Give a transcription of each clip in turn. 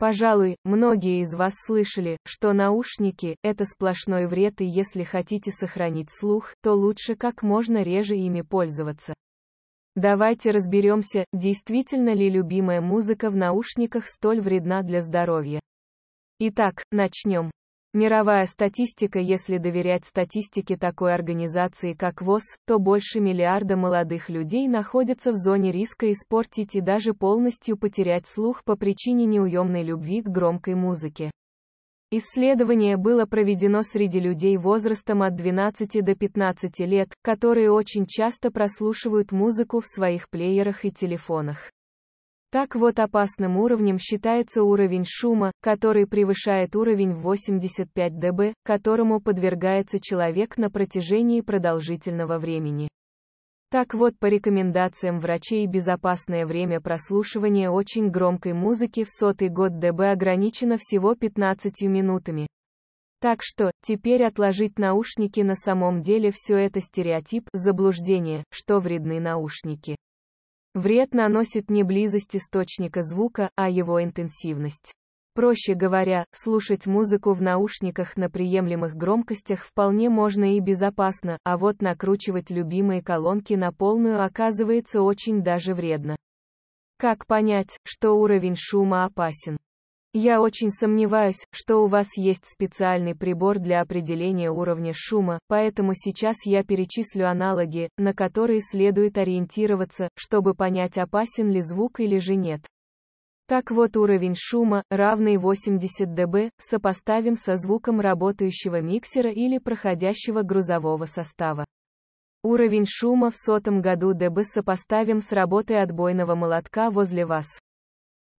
Пожалуй, многие из вас слышали, что наушники – это сплошной вред и если хотите сохранить слух, то лучше как можно реже ими пользоваться. Давайте разберемся, действительно ли любимая музыка в наушниках столь вредна для здоровья. Итак, начнем. Мировая статистика Если доверять статистике такой организации, как ВОЗ, то больше миллиарда молодых людей находятся в зоне риска испортить и даже полностью потерять слух по причине неуемной любви к громкой музыке. Исследование было проведено среди людей возрастом от 12 до 15 лет, которые очень часто прослушивают музыку в своих плеерах и телефонах. Так вот опасным уровнем считается уровень шума, который превышает уровень 85 дБ, которому подвергается человек на протяжении продолжительного времени. Так вот, по рекомендациям врачей безопасное время прослушивания очень громкой музыки в сотый год ДБ ограничено всего 15 минутами. Так что, теперь отложить наушники на самом деле все это стереотип, заблуждение, что вредны наушники. Вред наносит не близость источника звука, а его интенсивность. Проще говоря, слушать музыку в наушниках на приемлемых громкостях вполне можно и безопасно, а вот накручивать любимые колонки на полную оказывается очень даже вредно. Как понять, что уровень шума опасен? Я очень сомневаюсь, что у вас есть специальный прибор для определения уровня шума, поэтому сейчас я перечислю аналоги, на которые следует ориентироваться, чтобы понять опасен ли звук или же нет. Так вот уровень шума, равный 80 дБ, сопоставим со звуком работающего миксера или проходящего грузового состава. Уровень шума в сотом году дБ сопоставим с работой отбойного молотка возле вас.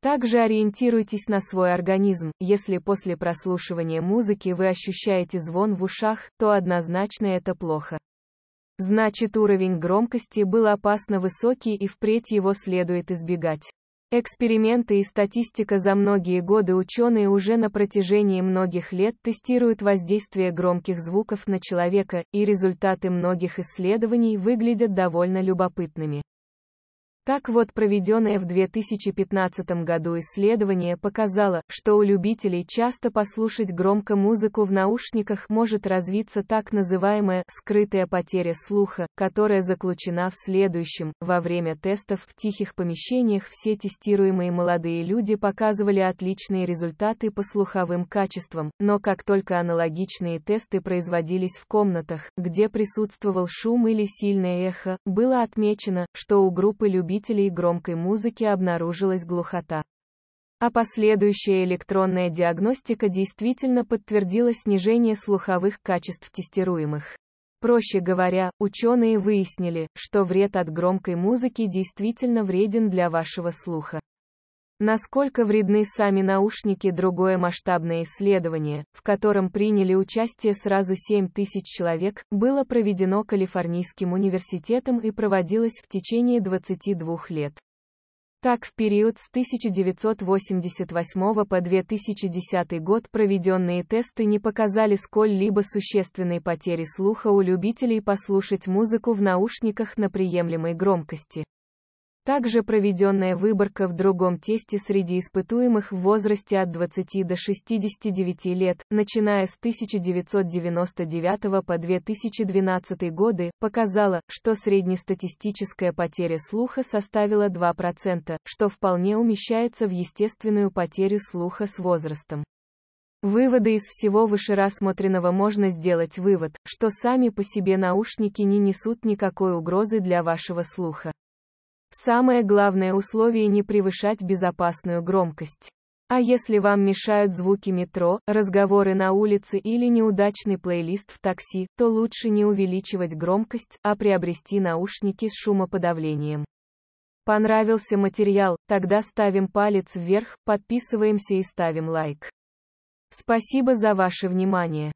Также ориентируйтесь на свой организм. Если после прослушивания музыки вы ощущаете звон в ушах, то однозначно это плохо. Значит уровень громкости был опасно высокий и впредь его следует избегать. Эксперименты и статистика за многие годы ученые уже на протяжении многих лет тестируют воздействие громких звуков на человека, и результаты многих исследований выглядят довольно любопытными. Так вот, проведенное в 2015 году исследование показало, что у любителей часто послушать громко музыку в наушниках может развиться так называемая «скрытая потеря слуха», которая заключена в следующем. Во время тестов в тихих помещениях все тестируемые молодые люди показывали отличные результаты по слуховым качествам, но как только аналогичные тесты производились в комнатах, где присутствовал шум или сильное эхо, было отмечено, что у группы любителей и громкой музыки обнаружилась глухота. А последующая электронная диагностика действительно подтвердила снижение слуховых качеств тестируемых. Проще говоря, ученые выяснили, что вред от громкой музыки действительно вреден для вашего слуха. Насколько вредны сами наушники другое масштабное исследование, в котором приняли участие сразу 7 тысяч человек, было проведено Калифорнийским университетом и проводилось в течение 22 лет. Так, в период с 1988 по 2010 год проведенные тесты не показали сколь-либо существенной потери слуха у любителей послушать музыку в наушниках на приемлемой громкости. Также проведенная выборка в другом тесте среди испытуемых в возрасте от 20 до 69 лет, начиная с 1999 по 2012 годы, показала, что среднестатистическая потеря слуха составила 2%, что вполне умещается в естественную потерю слуха с возрастом. Выводы из всего вышерассмотренного можно сделать вывод, что сами по себе наушники не несут никакой угрозы для вашего слуха. Самое главное условие не превышать безопасную громкость. А если вам мешают звуки метро, разговоры на улице или неудачный плейлист в такси, то лучше не увеличивать громкость, а приобрести наушники с шумоподавлением. Понравился материал, тогда ставим палец вверх, подписываемся и ставим лайк. Спасибо за ваше внимание.